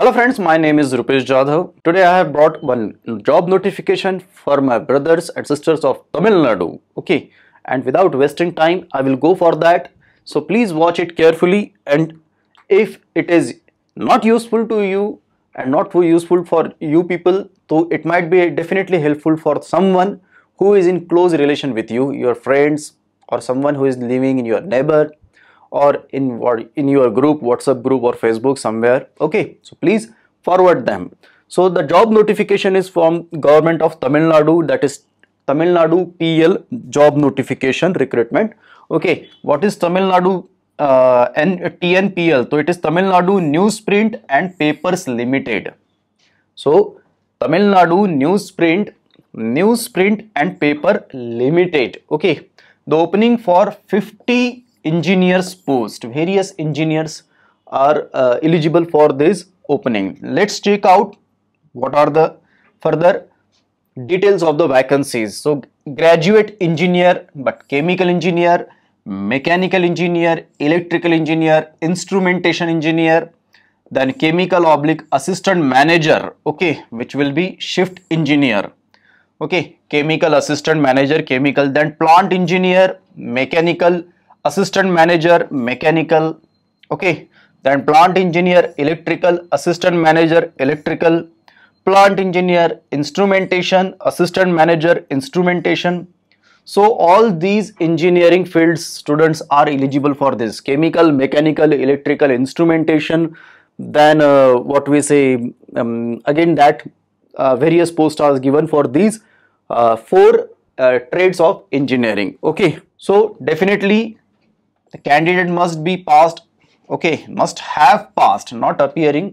Hello friends, my name is Rupesh Jadhav. Today I have brought one job notification for my brothers and sisters of Tamil Nadu. Okay, and without wasting time, I will go for that. So please watch it carefully and if it is not useful to you and not too useful for you people, so it might be definitely helpful for someone who is in close relation with you, your friends or someone who is living in your neighbor or in in your group whatsapp group or facebook somewhere okay so please forward them so the job notification is from government of tamil nadu that is tamil nadu pl job notification recruitment okay what is tamil nadu uh, N tnpl so it is tamil nadu newsprint and papers limited so tamil nadu newsprint newsprint and paper limited okay the opening for 50 engineers post various engineers are uh, eligible for this opening let's check out what are the further details of the vacancies so graduate engineer but chemical engineer mechanical engineer electrical engineer instrumentation engineer then chemical oblique assistant manager okay which will be shift engineer okay chemical assistant manager chemical then plant engineer mechanical assistant manager mechanical okay then plant engineer electrical assistant manager electrical plant engineer instrumentation assistant manager instrumentation so all these engineering fields students are eligible for this chemical mechanical electrical instrumentation then uh, what we say um, again that uh, various posts are given for these uh, four uh, trades of engineering okay so definitely the candidate must be passed okay must have passed not appearing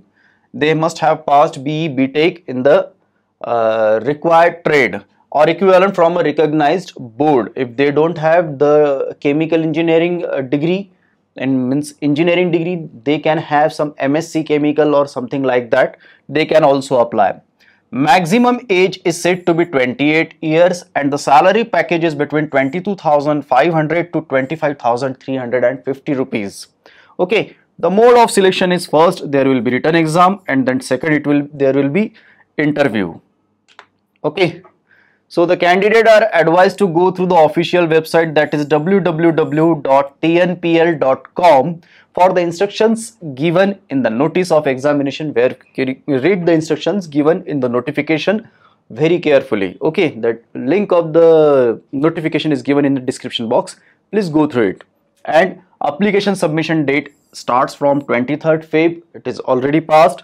they must have passed BE BTEC in the uh, required trade or equivalent from a recognized board if they don't have the chemical engineering uh, degree and means engineering degree they can have some MSc chemical or something like that they can also apply Maximum age is said to be 28 years and the salary package is between 22,500 to 25,350 rupees. Okay, the mode of selection is first there will be written exam and then second it will there will be interview. Okay. So the candidate are advised to go through the official website that is www.tnpl.com for the instructions given in the notice of examination where read the instructions given in the notification very carefully okay that link of the notification is given in the description box please go through it and application submission date starts from 23rd Feb it is already passed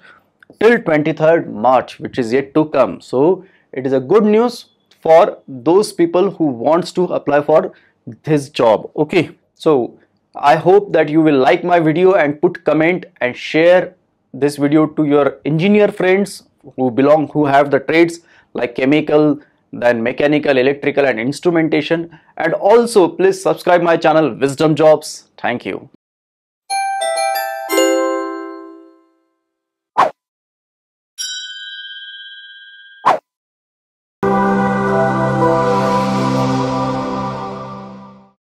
till 23rd March which is yet to come so it is a good news for those people who wants to apply for this job okay so i hope that you will like my video and put comment and share this video to your engineer friends who belong who have the trades like chemical then mechanical electrical and instrumentation and also please subscribe my channel wisdom jobs thank you